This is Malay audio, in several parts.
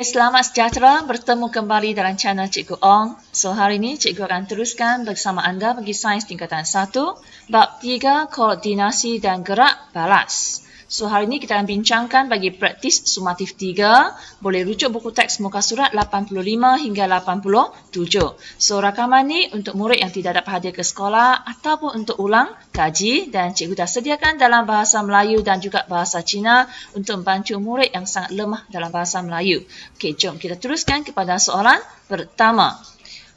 Okay, selamat sejahtera bertemu kembali dalam channel Cikgu Ong. So, hari ini Cikgu akan teruskan bersama anda bagi sains tingkatan 1, bab 3, koordinasi dan gerak balas. So hari ini kita akan bincangkan bagi praktis sumatif 3. Boleh rujuk buku teks muka surat 85 hingga 87. So rakaman ni untuk murid yang tidak dapat hadir ke sekolah ataupun untuk ulang kaji dan cikgu dah sediakan dalam bahasa Melayu dan juga bahasa Cina untuk membantu murid yang sangat lemah dalam bahasa Melayu. Okey, jom kita teruskan kepada soalan pertama.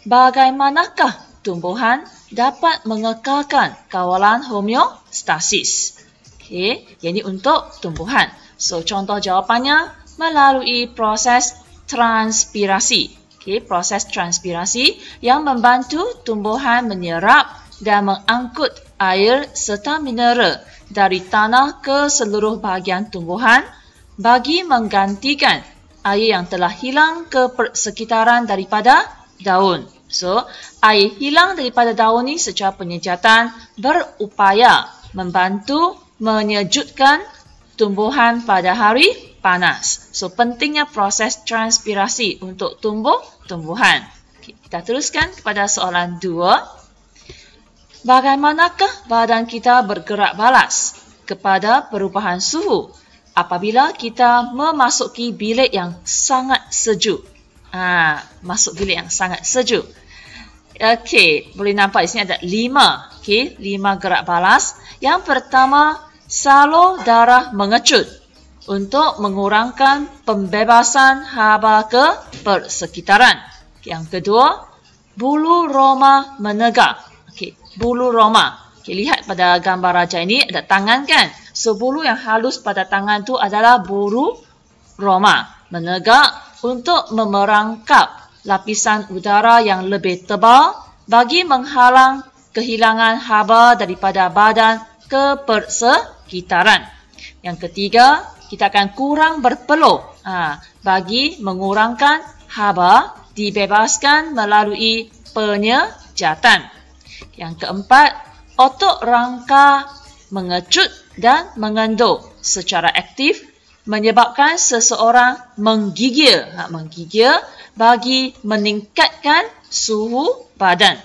Bagaimanakah tumbuhan dapat mengekalkan kawalan homeostasis? okay, ini untuk tumbuhan. So contoh jawapannya melalui proses transpirasi, okay, proses transpirasi yang membantu tumbuhan menyerap dan mengangkut air serta mineral dari tanah ke seluruh bahagian tumbuhan bagi menggantikan air yang telah hilang ke persekitaran daripada daun. So, air hilang daripada daun ini secara penyejatan berupaya membantu menyejutkan tumbuhan pada hari panas. So, pentingnya proses transpirasi untuk tumbuh tumbuhan. Kita teruskan kepada soalan dua. Bagaimanakah badan kita bergerak balas kepada perubahan suhu apabila kita memasuki bilik yang sangat sejuk? Ah, masuk bilik yang sangat sejuk. Okey, boleh nampak di sini ada lima okay, lima gerak balas. Yang pertama, salur darah mengecut untuk mengurangkan pembebasan haba ke persekitaran. Yang kedua, bulu roma menegak. Okay, bulu roma. Okay, lihat pada gambar raja ini, ada tangan kan? So, bulu yang halus pada tangan tu adalah bulu roma menegak untuk memerangkap lapisan udara yang lebih tebal bagi menghalang kehilangan haba daripada badan ke persekitaran. Yang ketiga, kita akan kurang berpeluh ha, bagi mengurangkan haba dibebaskan melalui penyejatan. Yang keempat, otot rangka mengecut dan mengenduk secara aktif menyebabkan seseorang menggigil, ha, menggigil bagi meningkatkan suhu badan.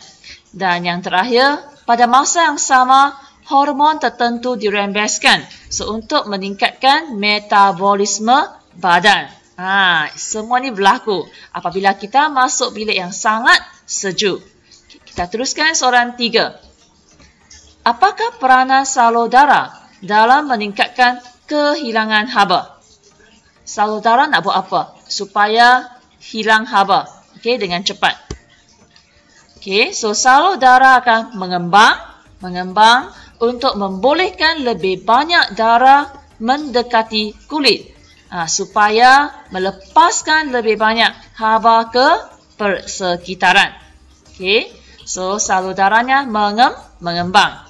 Dan yang terakhir, pada masa yang sama, hormon tertentu dirembeskan so, untuk meningkatkan metabolisme badan. Ha, semua ni berlaku apabila kita masuk bilik yang sangat sejuk. Kita teruskan soalan tiga. Apakah peranan salur darah dalam meningkatkan kehilangan haba? Salur darah nak buat apa? Supaya hilang haba okay, dengan cepat. Okay, so salur darah akan mengembang, mengembang untuk membolehkan lebih banyak darah mendekati kulit ha, supaya melepaskan lebih banyak haba ke persekitaran. Okay, so salur darahnya mengem, mengembang.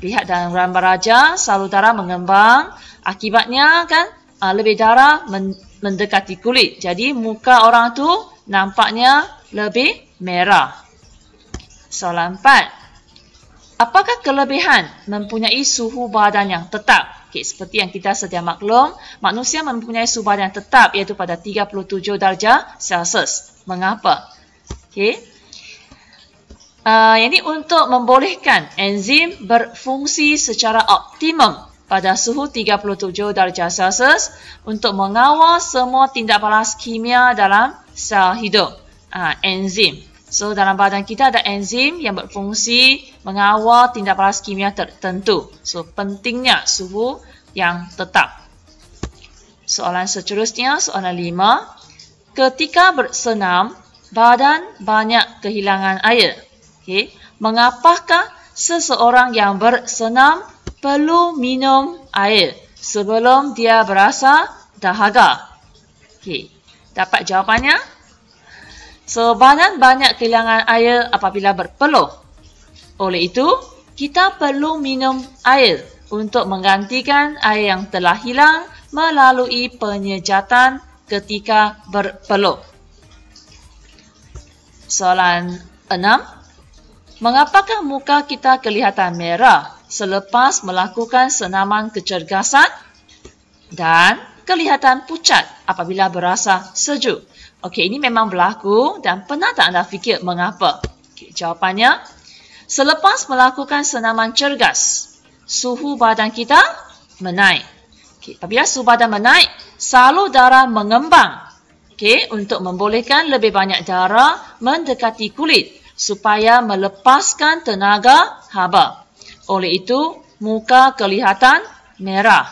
Lihat dalam gambar raja, salur darah mengembang. Akibatnya kan ah, lebih darah mendekati kulit. Jadi muka orang tu nampaknya lebih merah. Soalan empat. Apakah kelebihan mempunyai suhu badan yang tetap? Okay, seperti yang kita sedia maklum, manusia mempunyai suhu badan yang tetap iaitu pada 37 darjah Celsius. Mengapa? Okay. Uh, ah, ini untuk membolehkan enzim berfungsi secara optimum pada suhu 37 darjah Celsius untuk mengawal semua tindak balas kimia dalam sel hidup uh, enzim. So dalam badan kita ada enzim yang berfungsi mengawal tindak balas kimia tertentu. So pentingnya suhu yang tetap. Soalan seterusnya, soalan lima. Ketika bersenam, badan banyak kehilangan air. Okay. Mengapakah seseorang yang bersenam perlu minum air sebelum dia berasa dahaga? Okay. Dapat jawapannya? Sebanyak banyak kehilangan air apabila berpeluh. Oleh itu, kita perlu minum air untuk menggantikan air yang telah hilang melalui penyejatan ketika berpeluh. Soalan 6. Mengapakah muka kita kelihatan merah selepas melakukan senaman kecergasan dan kelihatan pucat apabila berasa sejuk? Okey, ini memang berlaku dan pernah tak anda fikir mengapa? Okay, jawapannya, selepas melakukan senaman cergas, suhu badan kita menaik. Okay, apabila suhu badan menaik, salur darah mengembang okay, untuk membolehkan lebih banyak darah mendekati kulit supaya melepaskan tenaga haba. Oleh itu, muka kelihatan merah.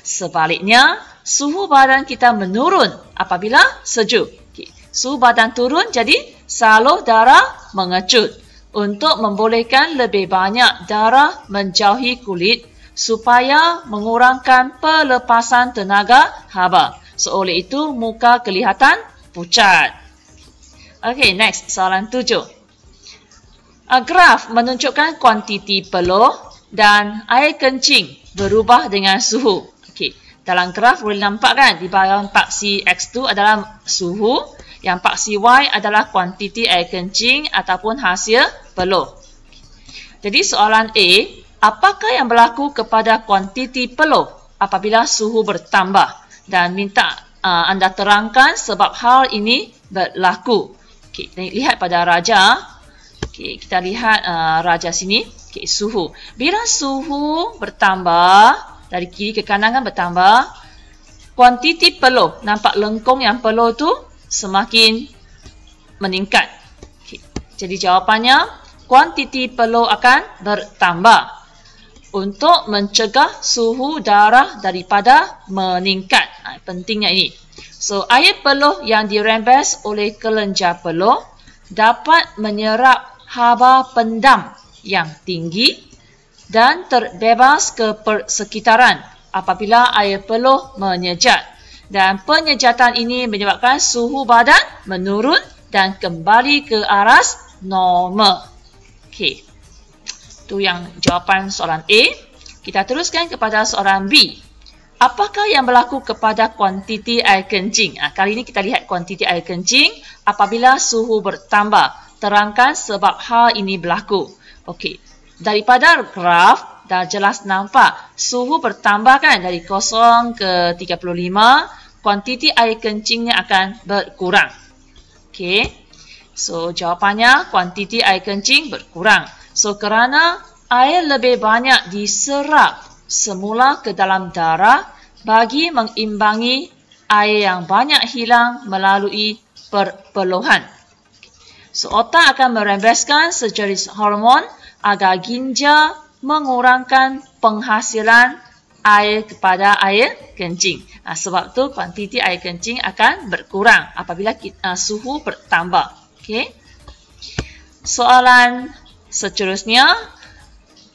Sebaliknya, suhu badan kita menurun apabila sejuk. Okay. Suhu badan turun jadi saluh darah mengecut untuk membolehkan lebih banyak darah menjauhi kulit supaya mengurangkan pelepasan tenaga haba. Oleh itu muka kelihatan pucat. Okay next soalan tujuh. A graf menunjukkan kuantiti peluh dan air kencing berubah dengan suhu. Okey, dalam graf boleh nampak kan di bahagian paksi X2 adalah suhu, yang paksi Y adalah kuantiti air kencing ataupun hasil peluh. Jadi soalan A, apakah yang berlaku kepada kuantiti peluh apabila suhu bertambah dan minta uh, anda terangkan sebab hal ini berlaku. Okay, lihat pada raja. Okay, kita lihat uh, raja sini. Okay, suhu. Bila suhu bertambah, dari kiri ke kanan kan bertambah. Kuantiti peluh, nampak lengkung yang peluh tu semakin meningkat. Okay. Jadi jawapannya, kuantiti peluh akan bertambah untuk mencegah suhu darah daripada meningkat. Ha, pentingnya ini. So, air peluh yang dirembes oleh kelenjar peluh dapat menyerap haba pendam yang tinggi dan terbebas ke persekitaran apabila air peluh menyejat. Dan penyejatan ini menyebabkan suhu badan menurun dan kembali ke aras normal. Okey. Itu yang jawapan soalan A. Kita teruskan kepada soalan B. Apakah yang berlaku kepada kuantiti air kencing? Ha, kali ini kita lihat kuantiti air kencing apabila suhu bertambah. Terangkan sebab hal ini berlaku. Okey daripada graf dah jelas nampak suhu bertambah kan dari 0 ke 35 kuantiti air kencingnya akan berkurang. okay? So jawapannya kuantiti air kencing berkurang. So kerana air lebih banyak diserap semula ke dalam darah bagi mengimbangi air yang banyak hilang melalui perpeluhan. So otak akan merembeskan sejenis hormon agar ginja mengurangkan penghasilan air kepada air kencing. Uh, sebab tu kuantiti air kencing akan berkurang apabila kita, ha, uh, suhu bertambah. Okay. Soalan seterusnya,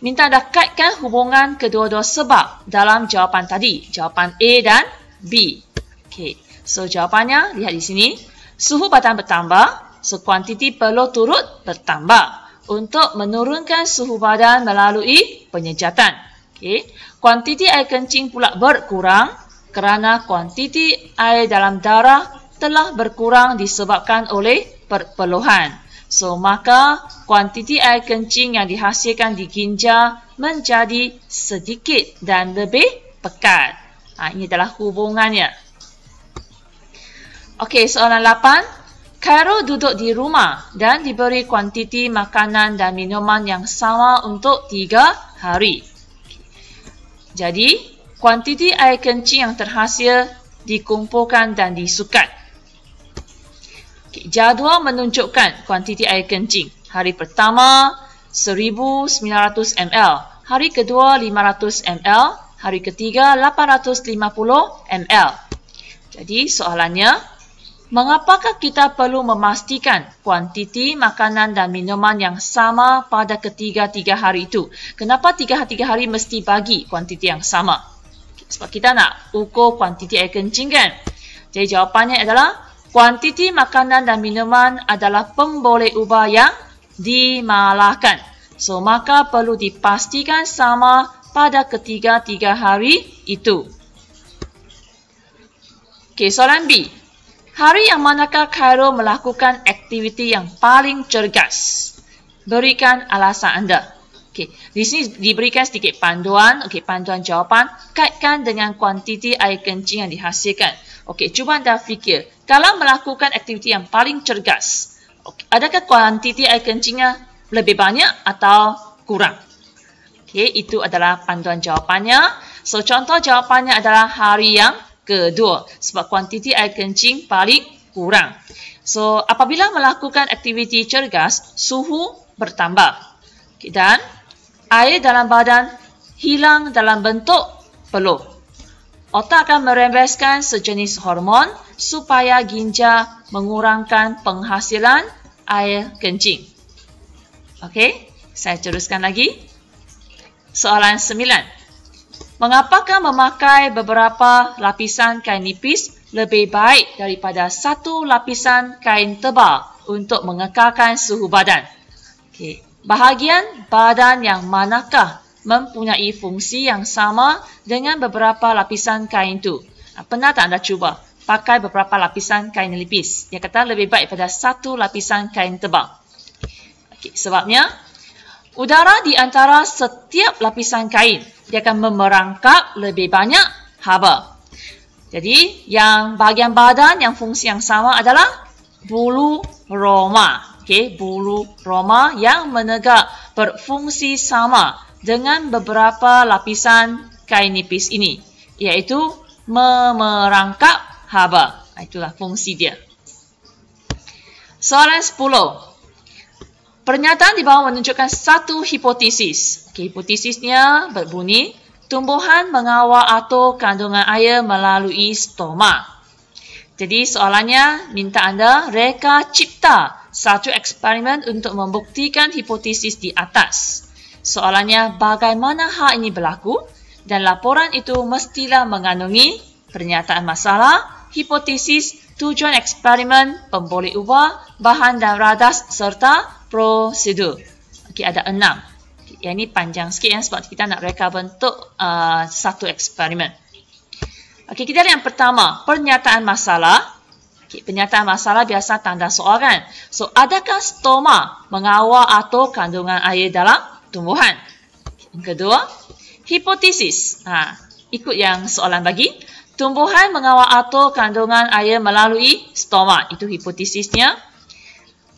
minta dekatkan hubungan kedua-dua sebab dalam jawapan tadi, jawapan A dan B. Okay. So jawapannya lihat di sini, suhu badan bertambah, so kuantiti perlu turut bertambah untuk menurunkan suhu badan melalui penyejatan. Okey. Kuantiti air kencing pula berkurang kerana kuantiti air dalam darah telah berkurang disebabkan oleh perpeluhan. So, maka kuantiti air kencing yang dihasilkan di ginjal menjadi sedikit dan lebih pekat. Ha, ini adalah hubungannya. Okey, soalan 8. Carol duduk di rumah dan diberi kuantiti makanan dan minuman yang sama untuk tiga hari. Jadi, kuantiti air kencing yang terhasil dikumpulkan dan disukat. jadual menunjukkan kuantiti air kencing. Hari pertama, 1,900 ml. Hari kedua, 500 ml. Hari ketiga, 850 ml. Jadi, soalannya, Mengapakah kita perlu memastikan kuantiti makanan dan minuman yang sama pada ketiga-tiga hari itu? Kenapa tiga-tiga hari mesti bagi kuantiti yang sama? Sebab kita nak ukur kuantiti air kencing kan? Jadi jawapannya adalah kuantiti makanan dan minuman adalah pemboleh ubah yang dimalahkan. So, maka perlu dipastikan sama pada ketiga-tiga hari itu. Okey, soalan B. Hari yang manakah Cairo melakukan aktiviti yang paling cergas? Berikan alasan anda. Okay. Di sini diberikan sedikit panduan. Okay, panduan jawapan kaitkan dengan kuantiti air kencing yang dihasilkan. Okay, cuba anda fikir. Kalau melakukan aktiviti yang paling cergas, okay, adakah kuantiti air kencingnya lebih banyak atau kurang? Okay, itu adalah panduan jawapannya. So, contoh jawapannya adalah hari yang kedua sebab kuantiti air kencing paling kurang. So, apabila melakukan aktiviti cergas, suhu bertambah dan air dalam badan hilang dalam bentuk peluh. Otak akan merembeskan sejenis hormon supaya ginjal mengurangkan penghasilan air kencing. Okey, saya teruskan lagi. Soalan sembilan. Mengapakah memakai beberapa lapisan kain nipis lebih baik daripada satu lapisan kain tebal untuk mengekalkan suhu badan? Okey. Bahagian badan yang manakah mempunyai fungsi yang sama dengan beberapa lapisan kain itu? Ah, pernah tak anda cuba pakai beberapa lapisan kain nipis? yang kata lebih baik daripada satu lapisan kain tebal. Okey, sebabnya udara di antara setiap lapisan kain. Dia akan memerangkap lebih banyak haba. Jadi, yang bahagian badan yang fungsi yang sama adalah bulu roma. okay? bulu roma yang menegak berfungsi sama dengan beberapa lapisan kain nipis ini, iaitu memerangkap haba. Ah, itulah fungsi dia. Soalan Pernyataan di bawah menunjukkan satu hipotesis. Okay, hipotesisnya berbunyi, tumbuhan mengawal atau kandungan air melalui stoma. Jadi soalannya minta anda reka cipta satu eksperimen untuk membuktikan hipotesis di atas. Soalannya bagaimana hal ini berlaku dan laporan itu mestilah mengandungi pernyataan masalah, hipotesis, tujuan eksperimen, pemboleh ubah, bahan dan radas serta prosedur. Okey, ada enam. Okay, yang ni panjang sikit yang sebab kita nak reka bentuk uh, satu eksperimen. Okey, kita ada yang pertama, pernyataan masalah. Okey, pernyataan masalah biasa tanda soalan. So, adakah stoma mengawal atau kandungan air dalam tumbuhan? Okay, yang kedua, hipotesis. Ha, ikut yang soalan bagi. Tumbuhan mengawal atau kandungan air melalui stoma. Itu hipotesisnya.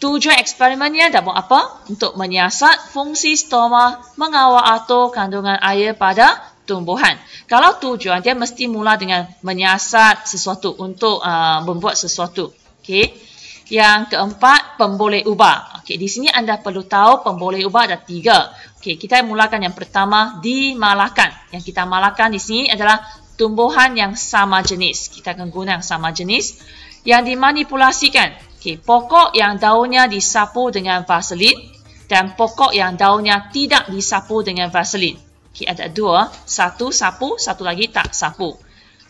Tujuan eksperimennya dah buat apa? Untuk menyiasat fungsi stoma mengawal atur kandungan air pada tumbuhan. Kalau tujuan dia mesti mula dengan menyiasat sesuatu untuk uh, membuat sesuatu. Okay. Yang keempat, pemboleh ubah. Okay, di sini anda perlu tahu pemboleh ubah ada tiga. Okay, kita mulakan yang pertama, dimalakan. Yang kita malakan di sini adalah tumbuhan yang sama jenis. Kita akan guna yang sama jenis. Yang dimanipulasikan, Okay, pokok yang daunnya disapu dengan vaselin dan pokok yang daunnya tidak disapu dengan vaselin. Okay, ada dua. Satu sapu, satu lagi tak sapu.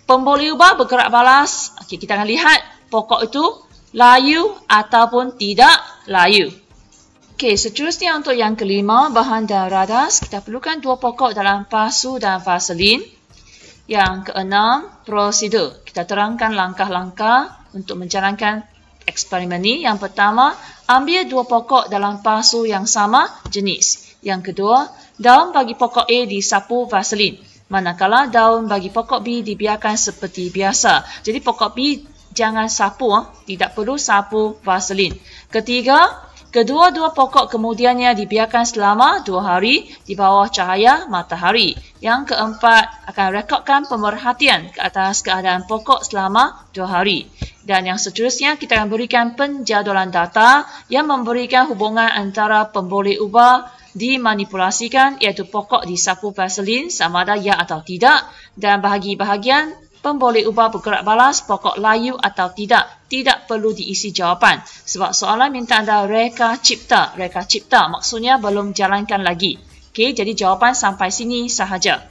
Pemboliuba bergerak balas. Okay, kita akan lihat pokok itu layu ataupun tidak layu. Okay, seterusnya untuk yang kelima, bahan dan radas. Kita perlukan dua pokok dalam pasu dan vaselin. Yang keenam, prosedur. Kita terangkan langkah-langkah untuk menjalankan eksperimen ini, yang pertama, ambil dua pokok dalam pasu yang sama jenis. Yang kedua, daun bagi pokok A disapu vaselin. Manakala daun bagi pokok B dibiarkan seperti biasa. Jadi pokok B jangan sapu, ah. tidak perlu sapu vaselin. Ketiga, Kedua-dua pokok kemudiannya dibiarkan selama dua hari di bawah cahaya matahari. Yang keempat akan rekodkan pemerhatian ke atas keadaan pokok selama dua hari. Dan yang seterusnya kita akan berikan penjadualan data yang memberikan hubungan antara pemboleh ubah dimanipulasikan iaitu pokok disapu vaselin sama ada ya atau tidak dan bahagi-bahagian pemboleh ubah bergerak balas pokok layu atau tidak tidak perlu diisi jawapan sebab soalan minta anda reka cipta. Reka cipta maksudnya belum jalankan lagi. okay jadi jawapan sampai sini sahaja.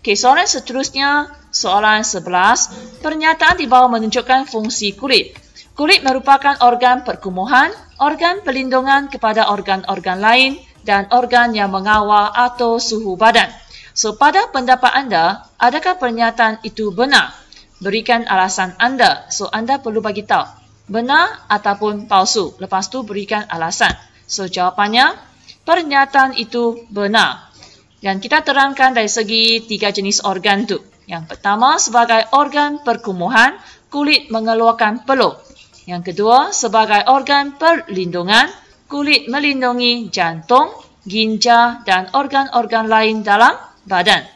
okay soalan seterusnya, soalan 11. Pernyataan di bawah menunjukkan fungsi kulit. Kulit merupakan organ perkumuhan, organ pelindungan kepada organ-organ lain dan organ yang mengawal atau suhu badan. So, pada pendapat anda, adakah pernyataan itu benar? Berikan alasan anda. So, anda perlu bagi tahu benar ataupun palsu. Lepas tu berikan alasan. So, jawapannya pernyataan itu benar. Dan kita terangkan dari segi tiga jenis organ tu. Yang pertama sebagai organ perkumuhan, kulit mengeluarkan peluh. Yang kedua sebagai organ perlindungan, kulit melindungi jantung, ginjal dan organ-organ lain dalam badan.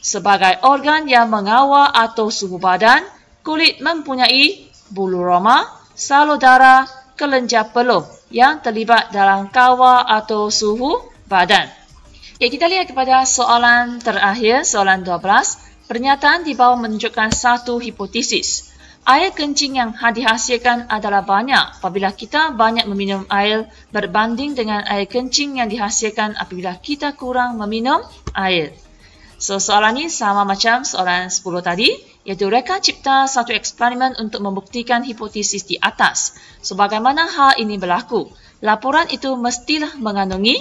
Sebagai organ yang mengawal atau suhu badan, kulit mempunyai bulu roma, salur darah, kelenjar peluh yang terlibat dalam kawal atau suhu badan. Okay, ya, kita lihat kepada soalan terakhir, soalan 12. Pernyataan di bawah menunjukkan satu hipotesis. Air kencing yang dihasilkan adalah banyak apabila kita banyak meminum air berbanding dengan air kencing yang dihasilkan apabila kita kurang meminum air. So, soalan ni sama macam soalan 10 tadi, iaitu rekan cipta satu eksperimen untuk membuktikan hipotesis di atas. So, bagaimana hal ini berlaku? Laporan itu mestilah mengandungi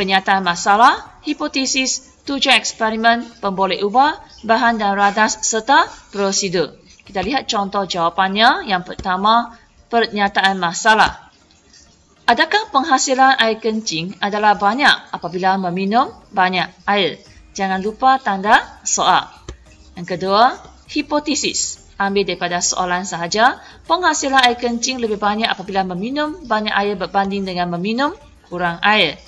penyataan masalah, hipotesis, tujuan eksperimen, pemboleh ubah, bahan dan radas serta prosedur. Kita lihat contoh jawapannya. Yang pertama, pernyataan masalah. Adakah penghasilan air kencing adalah banyak apabila meminum banyak air? jangan lupa tanda soal. Yang kedua, hipotesis. Ambil daripada soalan sahaja, penghasilan air kencing lebih banyak apabila meminum banyak air berbanding dengan meminum kurang air.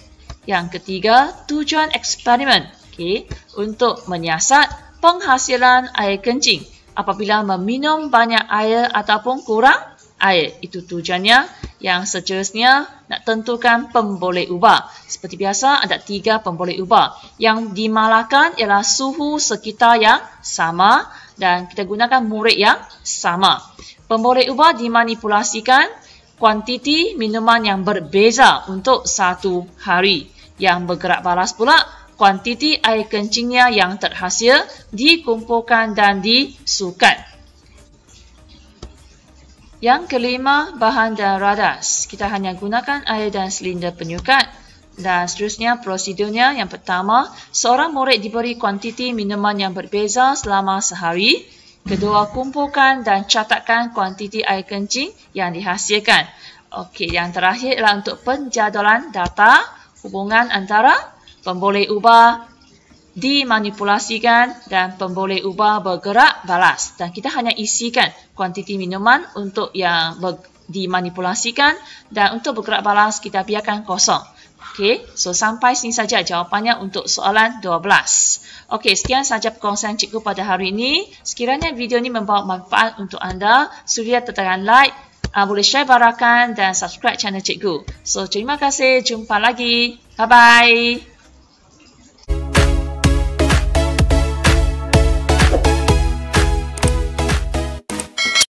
Yang ketiga, tujuan eksperimen. Okay. Untuk menyiasat penghasilan air kencing apabila meminum banyak air ataupun kurang air. Itu tujuannya. Yang seterusnya, nak tentukan pemboleh ubah. Seperti biasa, ada tiga pemboleh ubah. Yang dimalakan ialah suhu sekitar yang sama dan kita gunakan murid yang sama. Pemboleh ubah dimanipulasikan kuantiti minuman yang berbeza untuk satu hari. Yang bergerak balas pula, kuantiti air kencingnya yang terhasil dikumpulkan dan disukat. Yang kelima, bahan dan radas. Kita hanya gunakan air dan silinder penyukat. Dan seterusnya, prosedurnya yang pertama, seorang murid diberi kuantiti minuman yang berbeza selama sehari. Kedua, kumpulkan dan catatkan kuantiti air kencing yang dihasilkan. Okey, yang terakhir ialah untuk penjadualan data hubungan antara pemboleh ubah dimanipulasikan dan pemboleh ubah bergerak balas. Dan kita hanya isikan kuantiti minuman untuk yang dimanipulasikan dan untuk bergerak balas kita biarkan kosong. Okey, so sampai sini saja jawapannya untuk soalan 12. Okey, sekian sahaja perkongsian cikgu pada hari ini. Sekiranya video ini membawa manfaat untuk anda, suria tekan like, uh, boleh share barakan dan subscribe channel cikgu. So, terima kasih. Jumpa lagi. Bye-bye.